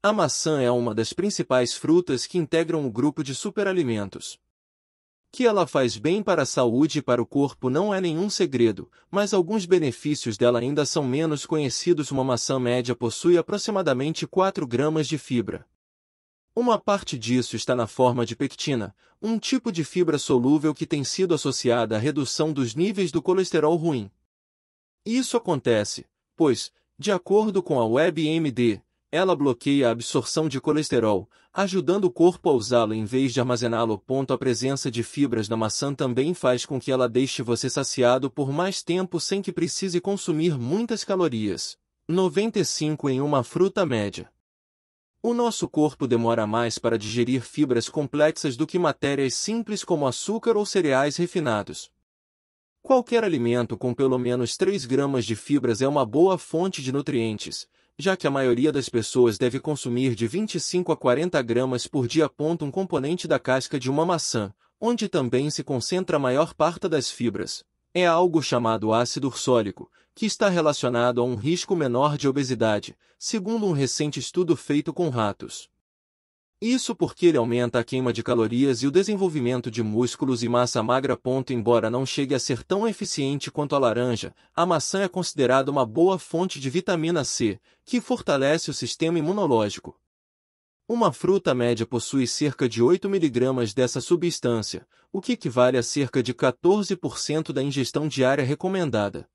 A maçã é uma das principais frutas que integram o grupo de superalimentos. Que ela faz bem para a saúde e para o corpo não é nenhum segredo, mas alguns benefícios dela ainda são menos conhecidos. Uma maçã média possui aproximadamente 4 gramas de fibra. Uma parte disso está na forma de pectina, um tipo de fibra solúvel que tem sido associada à redução dos níveis do colesterol ruim. Isso acontece, pois, de acordo com a WebMD, ela bloqueia a absorção de colesterol, ajudando o corpo a usá-lo em vez de armazená-lo. A presença de fibras na maçã também faz com que ela deixe você saciado por mais tempo sem que precise consumir muitas calorias. 95 em uma fruta média. O nosso corpo demora mais para digerir fibras complexas do que matérias simples como açúcar ou cereais refinados. Qualquer alimento com pelo menos 3 gramas de fibras é uma boa fonte de nutrientes, já que a maioria das pessoas deve consumir de 25 a 40 gramas por dia. Um componente da casca de uma maçã, onde também se concentra a maior parte das fibras, é algo chamado ácido ursólico, que está relacionado a um risco menor de obesidade, segundo um recente estudo feito com ratos. Isso porque ele aumenta a queima de calorias e o desenvolvimento de músculos e massa magra. Ponto embora não chegue a ser tão eficiente quanto a laranja, a maçã é considerada uma boa fonte de vitamina C, que fortalece o sistema imunológico. Uma fruta média possui cerca de 8 mg dessa substância, o que equivale a cerca de 14% da ingestão diária recomendada.